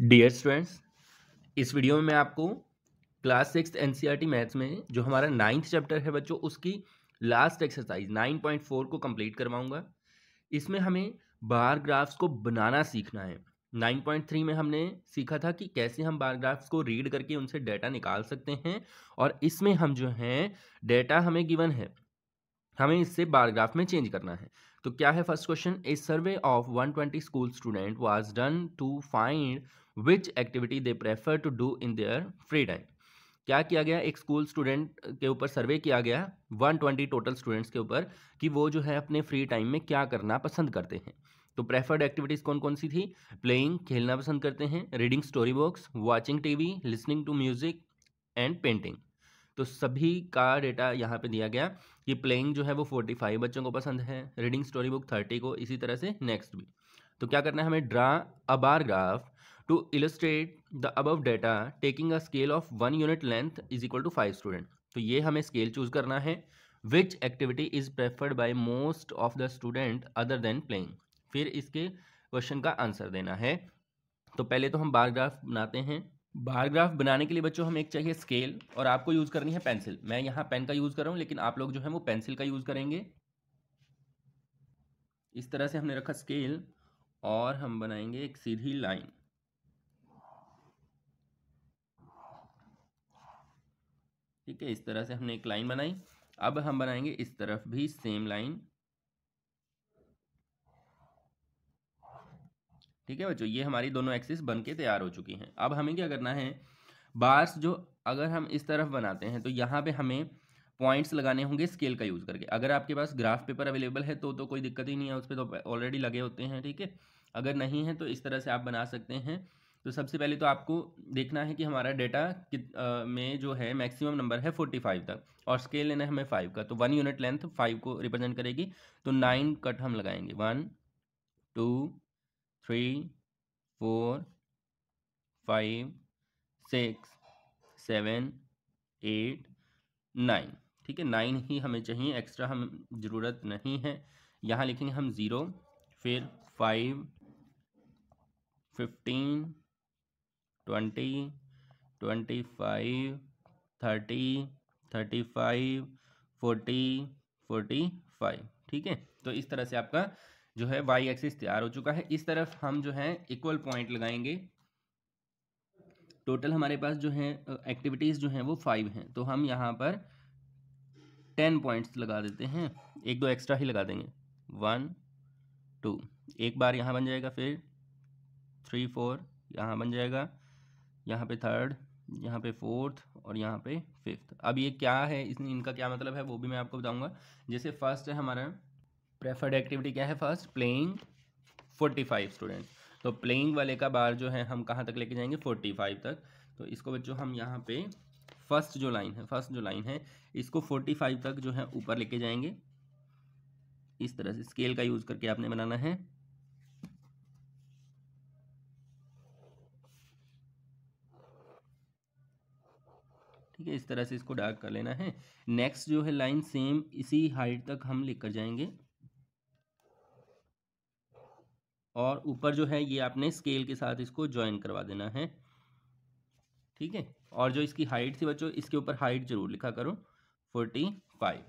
Dear students इस video में मैं आपको क्लास सिक्स एनसीईआरटी मैथ्स में जो हमारा नाइन्थ चैप्टर है बच्चों उसकी last exercise nine point four को कंप्लीट करवाऊंगा इसमें हमें बार ग्राफ्स को बनाना सीखना है नाइन पॉइंट थ्री में हमने सीखा था कि कैसे हम बार ग्राफ्स को रीड करके उनसे डाटा निकाल सकते हैं और इसमें हम जो हैं डेटा हमें गिवन है हमें इससे बारग्राफ में चेंज करना है तो क्या है first question a survey of 120 school student was done to find which activity they prefer to do in their free time क्या किया गया एक स्कूल स्टूडेंट के ऊपर सर्वे किया गया 120 टोटल स्टूडेंट्स के ऊपर कि वो जो है अपने फ्री टाइम में क्या करना पसंद करते हैं तो प्रेफर्ड एक्टिविटीज़ कौन कौन सी थी प्लेइंग खेलना पसंद करते हैं reading story books watching T V listening to music and painting तो सभी का डेटा यहाँ पे दिया गया कि प्लेइंग जो है वो 45 बच्चों को पसंद है रीडिंग स्टोरी बुक 30 को इसी तरह से नेक्स्ट भी तो क्या करना है हमें draw a bar graph To illustrate the above data, taking a scale of one unit length is equal to five student. तो ये हमें स्केल चूज करना है which activity is preferred by most of the student other than playing फिर इसके question का answer देना है तो पहले तो हम बार graph बनाते हैं बार ग्राफ बनाने के लिए बच्चों हमें एक चाहिए स्केल और आपको यूज़ करनी है पेंसिल मैं यहाँ पेन का यूज़ कर रहा हूँ लेकिन आप लोग जो है वो पेंसिल का यूज़ करेंगे इस तरह से हमने रखा स्केल और हम बनाएंगे एक सीधी लाइन ठीक है इस तरह से हमने एक लाइन बनाई अब हम बनाएंगे इस तरफ भी सेम लाइन ठीक है बच्चों ये हमारी दोनों एक्सिस बन के तैयार हो चुकी हैं अब हमें क्या करना है बार्स जो अगर हम इस तरफ बनाते हैं तो यहाँ पे हमें पॉइंट्स लगाने होंगे स्केल का यूज़ करके अगर आपके पास ग्राफ पेपर अवेलेबल है तो तो कोई दिक्कत ही नहीं है उस पर तो ऑलरेडी लगे होते हैं ठीक है अगर नहीं है तो इस तरह से आप बना सकते हैं तो सबसे पहले तो आपको देखना है कि हमारा डेटा में जो है मैक्सिमम नंबर है फोर्टी फाइव तक और स्केल लेना है हमें फाइव का तो वन यूनिट लेंथ फाइव को रिप्रेजेंट करेगी तो नाइन कट हम लगाएंगे one two three four five six seven eight nine ठीक है नाइन ही हमें चाहिए एक्स्ट्रा हम ज़रूरत नहीं है यहाँ लिखेंगे हम ज़ीरो फिर five fifteen twenty twenty five thirty thirty five forty forty five ठीक है तो इस तरह से आपका जो है वाई एक्सिस तैयार हो चुका है इस तरफ हम जो है इक्वल पॉइंट लगाएंगे टोटल हमारे पास जो है एक्टिविटीज़ जो हैं वो फाइव हैं तो हम यहाँ पर टेन पॉइंट्स लगा देते हैं एक दो एक्स्ट्रा ही लगा देंगे वन टू एक बार यहाँ बन जाएगा फिर थ्री फोर यहाँ बन जाएगा यहाँ पे थर्ड यहाँ पे फोर्थ और यहाँ पे फिफ्थ अब ये क्या है इसमें इनका क्या मतलब है वो भी मैं आपको बताऊँगा जैसे फर्स्ट है हमारा प्रेफर्ड एक्टिविटी क्या है first playing forty five student तो प्लेइंग वाले का बार जो है हम कहाँ तक लेके जाएंगे फोर्टी फाइव तक तो इसको बच्चों हम यहाँ पे फर्स्ट जो लाइन है फर्स्ट जो लाइन है इसको फोर्टी फाइव तक जो है ऊपर लेके जाएंगे इस तरह से स्केल का यूज़ करके आपने बनाना है ठीक है इस तरह से इसको डार्क कर लेना है नेक्स्ट जो है लाइन सेम इसी हाइट तक हम लेकर जाएंगे और ऊपर जो है ये आपने स्केल के साथ इसको ज्वाइन करवा देना है ठीक है और जो इसकी हाइट थी बच्चों इसके ऊपर हाइट जरूर लिखा करो फोर्टी फाइव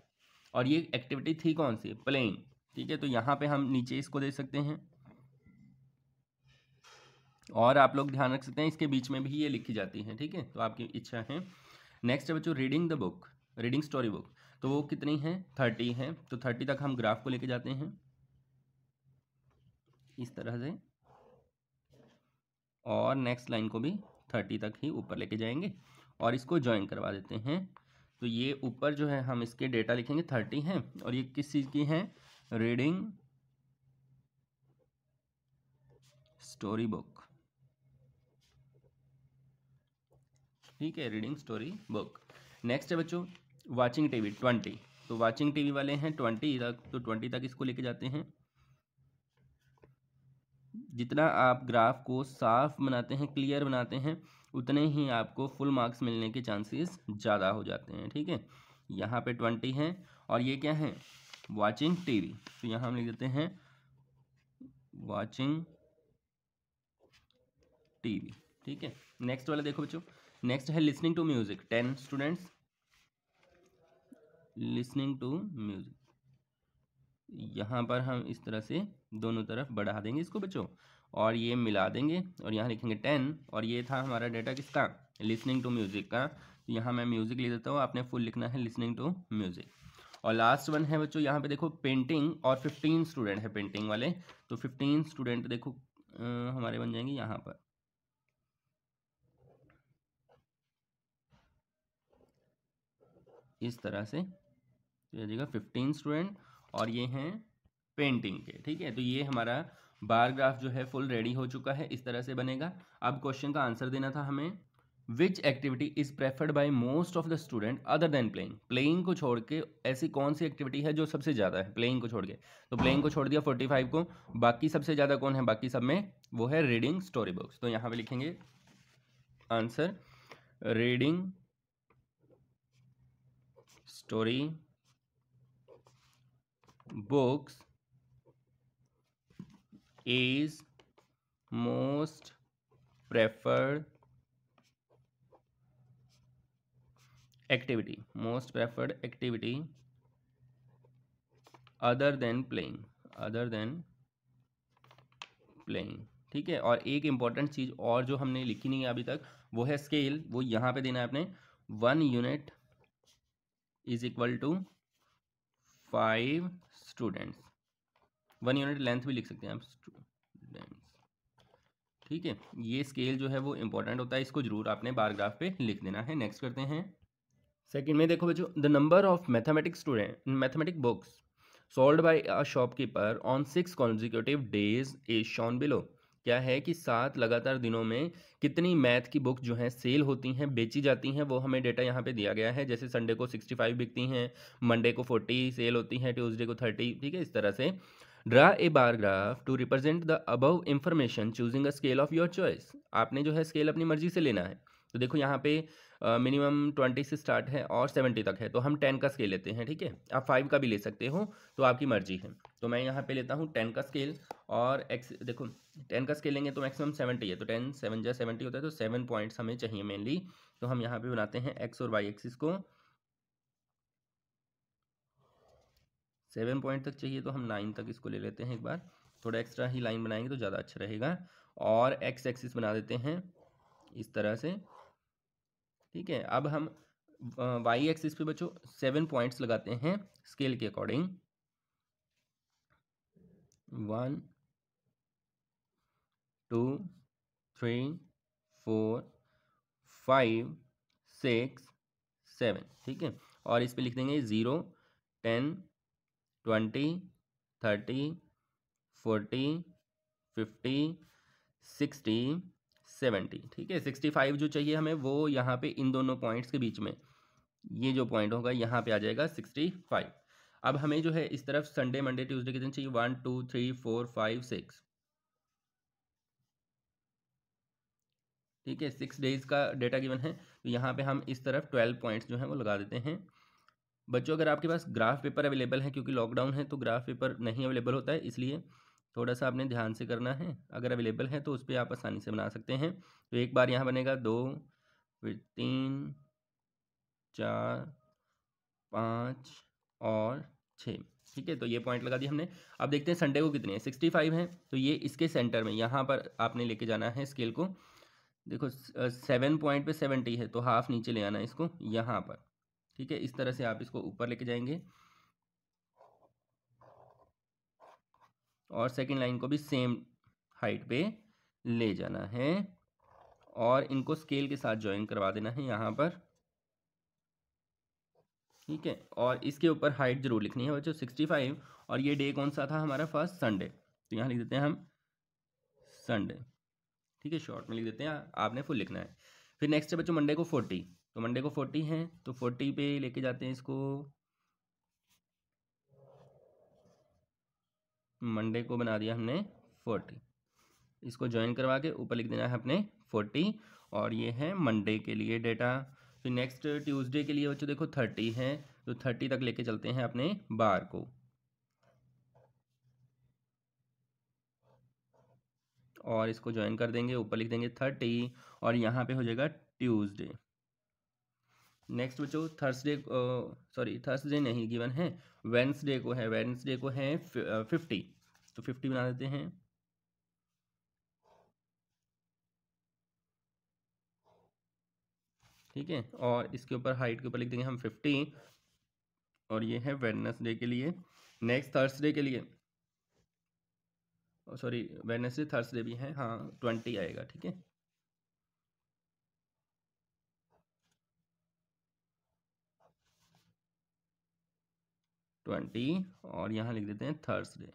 और ये एक्टिविटी थी कौन सी प्लेन ठीक है तो यहाँ पे हम नीचे इसको दे सकते हैं और आप लोग ध्यान रख सकते हैं इसके बीच में भी ये लिखी जाती है ठीक है तो आपकी इच्छा है नेक्स्ट है बच्चों reading the book reading story book तो वो कितनी है थर्टी है तो थर्टी तक हम ग्राफ को लेके जाते हैं इस तरह से और नेक्स्ट लाइन को भी थर्टी तक ही ऊपर लेके जाएंगे और इसको ज्वाइन करवा देते हैं तो ये ऊपर जो है हम इसके डेटा लिखेंगे थर्टी हैं और ये किस चीज़ की है रीडिंग स्टोरी बुक ठीक है रीडिंग स्टोरी बुक नेक्स्ट है बच्चों वाचिंग टीवी ट्वेंटी तो वाचिंग टीवी वाले हैं ट्वेंटी तक तो ट्वेंटी तक इसको लेके जाते हैं जितना आप ग्राफ को साफ बनाते हैं क्लियर बनाते हैं उतने ही आपको फुल मार्क्स मिलने के चांसेस ज़्यादा हो जाते हैं ठीक है यहाँ पे ट्वेंटी है और ये क्या है वाचिंग टीवी तो यहाँ हम लिख देते हैं वाचिंग टीवी ठीक है नेक्स्ट वाला देखो बच्चों नेक्स्ट है listening to music ten students listening to music यहाँ पर हम इस तरह से दोनों तरफ बढ़ा देंगे इसको बच्चों और ये मिला देंगे और यहाँ लिखेंगे टेन और ये था हमारा डाटा किसका लिसनिंग टू म्यूज़िक का तो यहाँ मैं म्यूज़िक ले देता हूँ आपने फुल लिखना है लिसनिंग टू म्यूज़िक और लास्ट वन है बच्चों यहाँ पे देखो पेंटिंग और फिफ्टीन स्टूडेंट है पेंटिंग वाले तो फिफ्टीन स्टूडेंट देखो आ, हमारे बन जाएंगे यहाँ पर इस तरह से तो फिफ्टीन स्टूडेंट और ये हैं पेंटिंग के ठीक है तो ये हमारा बार ग्राफ जो है फुल रेडी हो चुका है इस तरह से बनेगा अब क्वेश्चन का आंसर देना था हमें which activity is preferred by most of the student other than playing playing को छोड़ के ऐसी कौन सी एक्टिविटी है जो सबसे ज़्यादा है प्लेइंग को छोड़ के तो प्लेइंग को छोड़ दिया फोर्टी फाइव को बाकी सबसे ज़्यादा कौन है बाकी सब में वो है रीडिंग स्टोरी बुक्स तो यहाँ पे लिखेंगे answer reading story books is most preferred activity most preferred activity other than playing other than playing ठीक है और एक इम्पॉर्टेंट चीज़ और जो हमने लिखी नहीं है अभी तक वो है स्केल वो यहाँ पे देना है आपने one unit is equal to five students one unit length भी लिख सकते हैं आप स्टूडेंट्स ठीक है ये स्केल जो है वो इंपॉर्टेंट होता है इसको जरूर आपने बारग्राफ पे लिख देना है नेक्स्ट करते हैं सेकंड में देखो बच्चों the number of mathematics student mathematic books sold by a shopkeeper on six consecutive days is shown below क्या है कि सात लगातार दिनों में कितनी मैथ की बुक जो हैं सेल होती हैं बेची जाती हैं वो हमें डेटा यहाँ पे दिया गया है जैसे संडे को सिक्सटी फाइव बिकती हैं मंडे को फोर्टी सेल होती हैं ट्यूसडे को थर्टी ठीक है इस तरह से draw a bar graph to represent the above information choosing a scale of your choice आपने जो है स्केल अपनी मर्जी से लेना है तो देखो यहाँ पे मिनिमम ट्वेंटी से स्टार्ट है और सेवेंटी तक है तो हम टेन का स्केल लेते हैं ठीक है आप फाइव का भी ले सकते हो तो आपकी मर्जी है तो मैं यहाँ पे लेता हूँ टेन का स्केल और एक्स देखो टेन का स्केल लेंगे तो मैक्सिमम सेवेंटी है तो टेन सेवन जै सेवेंटी होता है तो सेवन पॉइंट्स हमें चाहिए मेनली तो हम यहाँ पर बनाते हैं एक्स और वाई एक्सिस को सेवन पॉइंट तक चाहिए तो हम नाइन तक इसको ले लेते हैं एक बार थोड़ा एक्स्ट्रा ही लाइन बनाएंगे तो ज़्यादा अच्छा रहेगा और एक्स एक्सिस बना देते हैं इस तरह से ठीक है अब हम वाई एक्सिस पे बच्चों सेवन पॉइंट्स लगाते हैं स्केल के according one two three four five six seven ठीक है और इस पे लिख देंगे zero ten twenty thirty forty fifty sixty seventy ठीक है सिक्सटी फाइव जो चाहिए हमें वो यहाँ पे इन दोनों पॉइंट्स के बीच में ये जो पॉइंट होगा यहाँ पे आ जाएगा सिक्सटी फाइव अब हमें जो है इस तरफ संडे मंडे ट्यूसडे के दिन चाहिए one two three four five six ठीक है सिक्स डेज का डेटा गिवन है तो यहाँ पे हम इस तरफ ट्वेल्व पॉइंट्स जो है वो लगा देते हैं बच्चों अगर आपके पास ग्राफ पेपर अवेलेबल है क्योंकि लॉकडाउन है तो ग्राफ पेपर नहीं अवेलेबल होता है इसलिए थोड़ा सा आपने ध्यान से करना है अगर अवेलेबल है तो उस पर आप आसानी से बना सकते हैं तो एक बार यहाँ बनेगा दो फिर तीन चार पाँच और छः ठीक है तो ये पॉइंट लगा दिया हमने अब देखते हैं संडे को कितने हैं सिक्सटी फाइव हैं तो ये इसके सेंटर में यहाँ पर आपने लेके जाना है स्केल को देखो सेवन पॉइंट पे सेवेंटी है तो हाफ नीचे ले आना है इसको यहाँ पर ठीक है इस तरह से आप इसको ऊपर लेके जाएंगे और सेकेंड लाइन को भी सेम हाइट पे ले जाना है और इनको स्केल के साथ ज्वाइन करवा देना है यहाँ पर ठीक है और इसके ऊपर हाइट जरूर लिखनी है बच्चों सिक्सटी फाइव और ये डे कौन सा था हमारा फर्स्ट संडे तो यहाँ लिख देते हैं हम संडे ठीक है शॉर्ट में लिख देते हैं आपने फुल लिखना है फिर नेक्स्ट है बच्चों मंडे को फोर्टी तो मंडे को फोर्टी है तो फोर्टी पे लेके जाते हैं इसको मंडे को बना दिया हमने फोर्टी इसको ज्वाइन करवा के ऊपर लिख देना है अपने फोर्टी और ये है मंडे के लिए डेटा फिर नेक्स्ट ट्यूसडे के लिए बच्चों देखो थर्टी है तो थर्टी तक लेके चलते हैं अपने बार को और इसको ज्वाइन कर देंगे ऊपर लिख देंगे थर्टी और यहाँ पे हो जाएगा ट्यूसडे नेक्स्ट बच्चों थर्सडे सॉरी थर्सडे नहीं गिवन है वेंसडे को है वेंसडे को है फिफ्टी तो फिफ्टी बना देते हैं ठीक है और इसके ऊपर हाइट के ऊपर लिख देंगे हम फिफ्टी और ये है वेडनेसडे के लिए नेक्स्ट थर्सडे के लिए सॉरी वेडनेसडे थर्सडे भी है हाँ ट्वेंटी आएगा ठीक है ट्वेंटी और यहाँ लिख देते हैं थर्सडे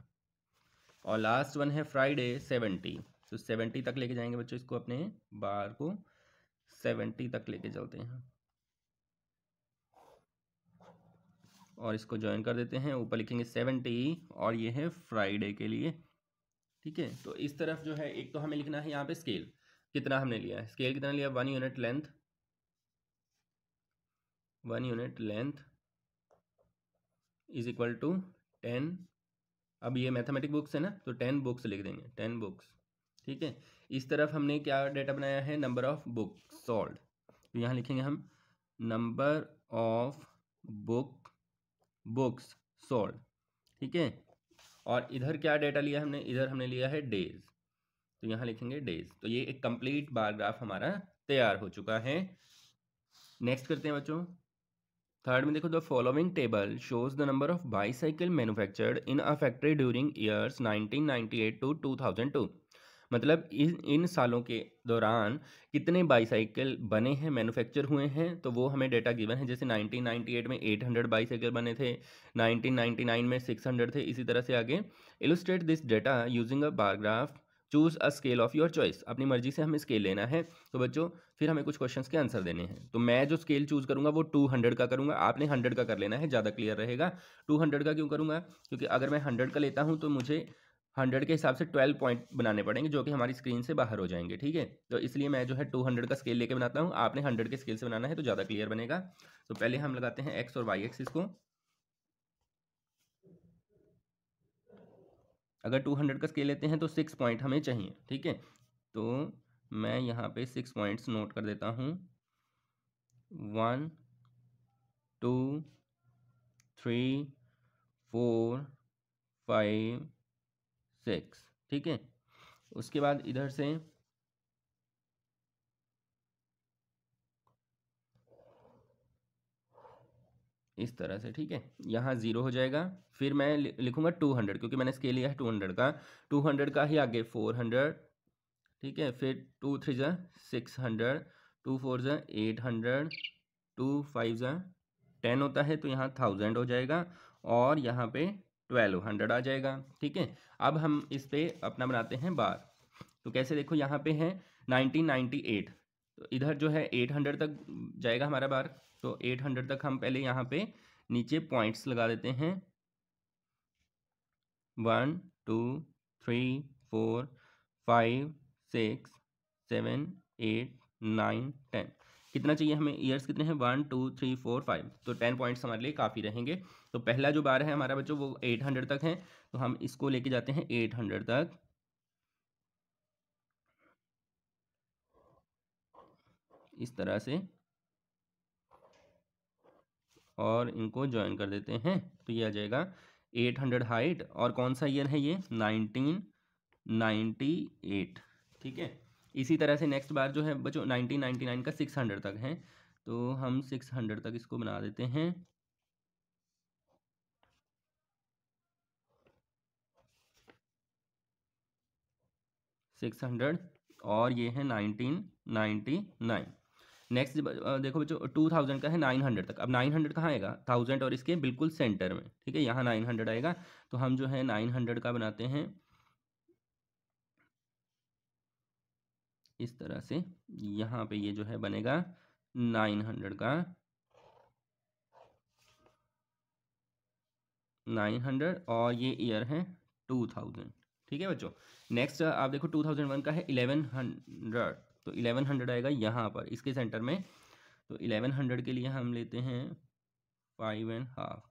और लास्ट वन है फ्राइडे सेवेंटी तो सेवेंटी तक लेके जाएंगे बच्चों इसको अपने बार को सेवेंटी तक लेके चलते हैं और इसको ज्वाइन कर देते हैं ऊपर लिखेंगे सेवेंटी और ये है फ्राइडे के लिए ठीक है तो इस तरफ जो है एक तो हमें लिखना है यहाँ पे स्केल कितना हमने लिया है स्केल कितना लिया one unit length one unit length is equal to ten अब ये मैथमेटिक बुक्स है ना तो टेन बुक्स लिख देंगे टेन बुक्स ठीक है इस तरफ हमने क्या डेटा बनाया है नंबर ऑफ बुक सोल्ड तो यहाँ लिखेंगे हम number of book books sold ठीक है और इधर क्या डेटा लिया हमने इधर हमने लिया है डेज तो यहाँ लिखेंगे डेज तो ये एक कंप्लीट बायोग्राफ हमारा तैयार हो चुका है नेक्स्ट करते हैं बच्चों थर्ड में देखो the following table shows the number of bicycle manufactured in a factory during years 1998 to 2002 मतलब इन इन सालों के दौरान कितने बाईसाइकिल बने हैं मैनुफैक्चर हुए हैं तो वो हमें डेटा गिवन है जैसे 1998 में 800 बाईसाइकिल बने थे 1999 में 600 थे इसी तरह से आगे illustrate this data using a bar graph choose a scale of your choice अपनी मर्जी से हमें स्केल लेना है तो बच्चों फिर हमें कुछ क्वेश्चंस के आंसर देने हैं तो मैं जो स्केल चूज़ करूंगा वो टू हंड्रेड का करूंगा आपने हंड्रेड का कर लेना है ज़्यादा क्लियर रहेगा टू हंड्रेड का क्यों करूंगा क्योंकि अगर मैं हंड्रेड का लेता हूँ तो मुझे हंड्रेड के हिसाब से ट्वेल्व पॉइंट बनाने पड़ेंगे जो कि हमारी स्क्रीन से बाहर हो जाएंगे ठीक है तो इसलिए मैं जो है टू हंड्रेड का स्केल लेके बनाता हूँ आपने हंड्रेड के स्केल से बनाना है तो ज़्यादा क्लियर बनेगा तो पहले हम लगाते हैं एक्स और वाई एक्स इसको अगर टू हंड्रेड का स्केल लेते हैं तो सिक्स पॉइंट हमें चाहिए ठीक है तो मैं यहाँ पे सिक्स पॉइंट्स नोट कर देता हूँ one two three four five six ठीक है उसके बाद इधर से इस तरह से ठीक है यहाँ ज़ीरो हो जाएगा फिर मैं लिखूंगा टू हंड्रेड क्योंकि मैंने स्केल लिया है टू हंड्रेड का टू हंड्रेड का ही आगे फोर हंड्रेड ठीक है फिर टू थ्री ज़ा सिक्स हंड्रेड टू फोर ज़ा एट हंड्रेड टू फाइव ज़ा टेन होता है तो यहाँ थाउजेंड हो जाएगा और यहाँ पे ट्वेल्व हंड्रेड आ जाएगा ठीक है अब हम इस पर अपना बनाते हैं बार तो कैसे देखो यहाँ पे है नाइनटीन नाइन्टी एट तो इधर जो है एट हंड्रेड तक जाएगा हमारा बार सो तो एट हंड्रेड तक हम पहले यहाँ पे नीचे पॉइंट्स लगा देते हैं one two three four five six seven eight nine ten कितना चाहिए हमें ईयर्स कितने हैं one two three four five तो टेन पॉइंट्स हमारे लिए काफ़ी रहेंगे तो पहला जो बार है हमारा बच्चों वो एट हंड्रेड तक है तो हम इसको लेके जाते हैं एट हंड्रेड तक इस तरह से और इनको ज्वाइन कर देते हैं तो ये आ जाएगा 800 हाइट और कौन सा ईयर है ये 1998 ठीक है इसी तरह से नेक्स्ट बार जो है बच्चों 1999 का 600 तक है तो हम 600 तक इसको बना देते हैं सिक्स हंड्रेड और ये है नाइनटीन नाइन्टी नाइन नेक्स्ट देखो बच्चों टू थाउजेंड का है नाइन हंड्रेड तक अब नाइन हंड्रेड कहाँ आएगा थाउजेंड और इसके बिल्कुल सेंटर में ठीक है यहाँ नाइन हंड्रेड आएगा तो हम जो है नाइन हंड्रेड का बनाते हैं इस तरह से यहाँ पे ये जो है बनेगा नाइन हंड्रेड का नाइन हंड्रेड और ये ईयर है टू थाउजेंड ठीक है बच्चों नेक्स्ट आप देखो टू थाउजेंड वन का है इलेवन हंड्रेड तो इलेवन हंड्रेड आएगा यहाँ पर इसके सेंटर में तो इलेवन हंड्रेड के लिए हम लेते हैं फाइव एंड हाफ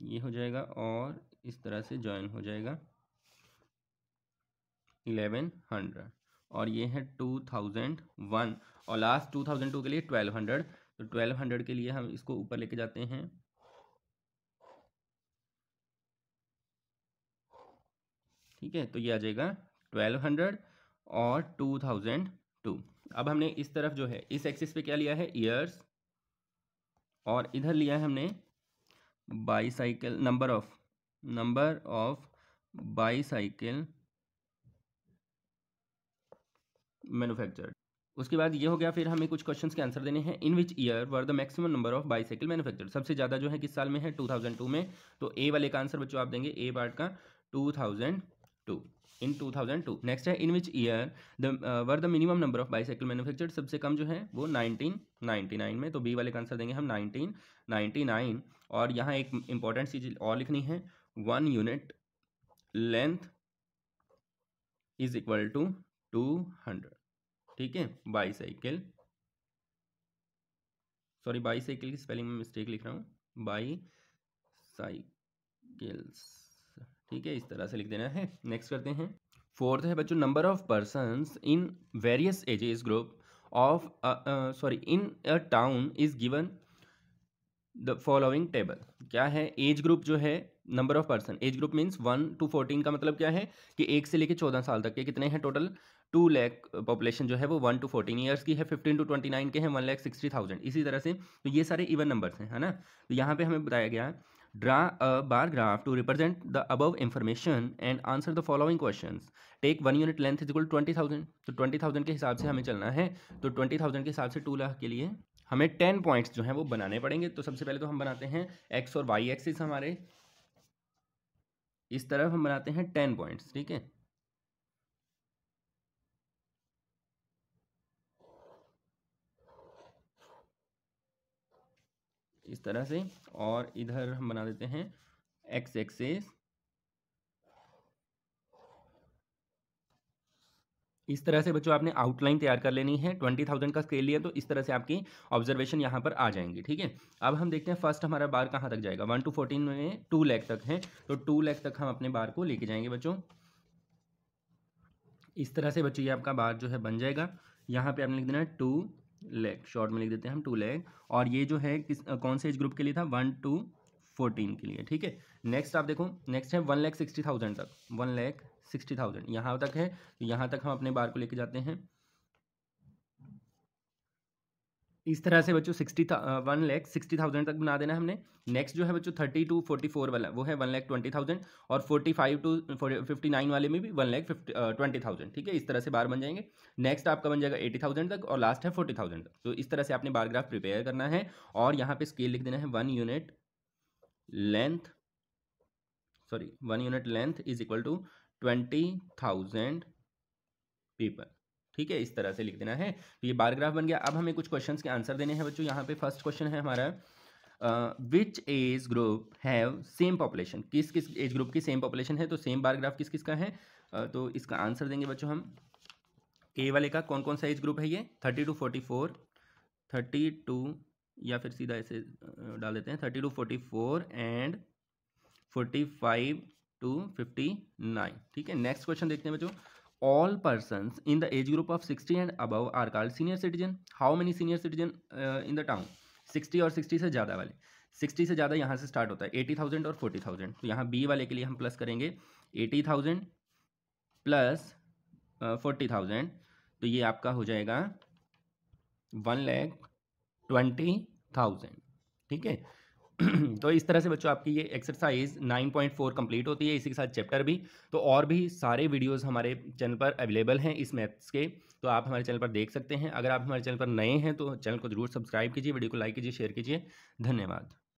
ये हो जाएगा और इस तरह से ज्वाइन हो जाएगा इलेवन हंड्रेड और ये है टू थाउजेंड वन और लास्ट टू थाउजेंड टू के लिए ट्वेल्व हंड्रेड तो ट्वेल्व हंड्रेड के लिए हम इसको ऊपर लेके जाते हैं ठीक है तो ये आ जाएगा ट्वेल्व हंड्रेड और टू थाउजेंड टू अब हमने इस तरफ जो है इस एक्सिस पे क्या लिया है ईयर्स और इधर लिया है हमने bicycle number of number of bicycle manufactured उसके बाद ये हो गया फिर हमें कुछ क्वेश्चंस के आंसर देने हैं in which year were the maximum number of bicycle manufacture सबसे ज़्यादा जो है किस साल में है 2002 में तो ए वाले का आंसर बच्चों आप देंगे ए पार्ट का thousand two in two thousand two next है in which year the were the minimum number of bicycle manufactured सबसे कम जो है वो नाइनटीन नाइन में तो बी वाले का आंसर देंगे हम नाइनटीन नाइन और यहाँ एक इंपॉर्टेंट चीज और लिखनी है one unit length is equal to two hundred ठीक है बाईसाइकिल सॉरी बाईसाइकिल की स्पेलिंग में मिस्टेक लिख रहा हूँ बाई साइकिल्स ठीक है इस तरह से लिख देना है नेक्स्ट करते हैं फोर्थ है बच्चों number of person in various ages group of sorry in a town is given the following table क्या है एज ग्रुप जो है number of person age group means one to fourteen का मतलब क्या है कि एक से लेकर चौदह साल तक के कितने हैं टोटल टू लैख पॉपुलेशन जो है वो वन टू फोर्टीन ईयर्स की है फिफ्टीन टू ट्वेंटी नाइन के हैं वन लैख सिक्सटी थाउजेंड इसी तरह से तो ये सारे इवन नंबर्स हैं है ना तो यहाँ पे हमें बताया गया draw a bar graph to represent the above information and answer the following questions. Take one unit length is equal twenty thousand तो ट्वेंटी थाउजेंड के हिसाब से हमें चलना है तो ट्वेंटी थाउजेंड के हिसाब से टू लाख के लिए हमें टेन पॉइंट्स जो हैं वो बनाने पड़ेंगे तो सबसे पहले तो हम बनाते हैं एक्स और वाई एक्सिस हमारे इस तरफ हम बनाते हैं टेन पॉइंट्स ठीक है इस तरह से और इधर हम बना देते हैं एक्स एक्सेस इस तरह से बच्चों आपने आउटलाइन तैयार कर लेनी है ट्वेंटी थाउजेंड का स्केल लिया तो इस तरह से आपकी ऑब्जर्वेशन यहां पर आ जाएंगी ठीक है अब हम देखते हैं फर्स्ट हमारा बार कहां तक जाएगा वन टू फोर्टीन में टू लैख तक है तो टू लैख तक हम अपने बार को लेके जाएंगे बच्चों इस तरह से बच्चों ये आपका बार जो है बन जाएगा यहाँ पे आपने लिख देना टू लेग शॉर्ट में लिख देते हैं हम टू लेग और ये जो है किस कौन से एज ग्रुप के लिए था वन टू फोर्टीन के लिए ठीक है नेक्स्ट आप देखो नेक्स्ट है वन लैख सिक्सटी थाउजेंड तक वन लैख सिक्सटी थाउजेंड यहाँ तक है तो यहाँ तक हम अपने बार को लेके जाते हैं इस तरह से बच्चों sixty one lakh sixty thousand तक बना देना हमने नेक्स्ट जो है बच्चों थर्टी टू फोर्टी फोर वाला वो है वन लैख ट्वेंटी थाउजेंड और forty five to fifty nine वाले में भी one lakh fifty twenty thousand ठीक है इस तरह से बार बन जाएंगे नेक्स्ट आपका बन जाएगा एटी थाउजेंड तक और लास्ट है फोर्टी थाउजेंड तक तो इस तरह से आपने बार ग्राफ प्रिपेयर करना है और यहाँ पे स्केल लिख देना है one unit length sorry one unit length is equal to twenty thousand people ठीक है इस तरह से लिख देना है तो ये बारग्राफ बन गया अब हमें कुछ क्वेश्चन के आंसर देने हैं बच्चों यहाँ पे फर्स्ट क्वेश्चन है हमारा which age group have same population किस किस एज ग्रुप की सेम पॉपुलेशन है तो सेम बारग्राफ किस किस का है uh, तो इसका आंसर देंगे बच्चों हम ए वाले का कौन कौन सा एज ग्रुप है ये thirty to forty four thirty to या फिर सीधा ऐसे डाल देते हैं thirty to forty four and forty five to fifty nine ठीक है नेक्स्ट क्वेश्चन देखते हैं बच्चों all person in the age group of sixty and above are called senior citizen how many senior citizen in the town sixty और sixty से ज़्यादा वाले sixty से ज़्यादा यहाँ से स्टार्ट होता है एटी थाउजेंड और फोर्टी थाउजेंड तो यहाँ बी वाले के लिए हम प्लस करेंगे eighty thousand plus forty thousand तो ये आपका हो जाएगा वन लैख ट्वेंटी थाउजेंड ठीक है तो इस तरह से बच्चों आपकी ये एक्सरसाइज 9.4 कंप्लीट होती है इसी के साथ चैप्टर भी तो और भी सारे वीडियोस हमारे चैनल पर अवेलेबल हैं इस मैथ्स के तो आप हमारे चैनल पर देख सकते हैं अगर आप हमारे चैनल पर नए हैं तो चैनल को जरूर सब्सक्राइब कीजिए वीडियो को लाइक कीजिए शेयर कीजिए धन्यवाद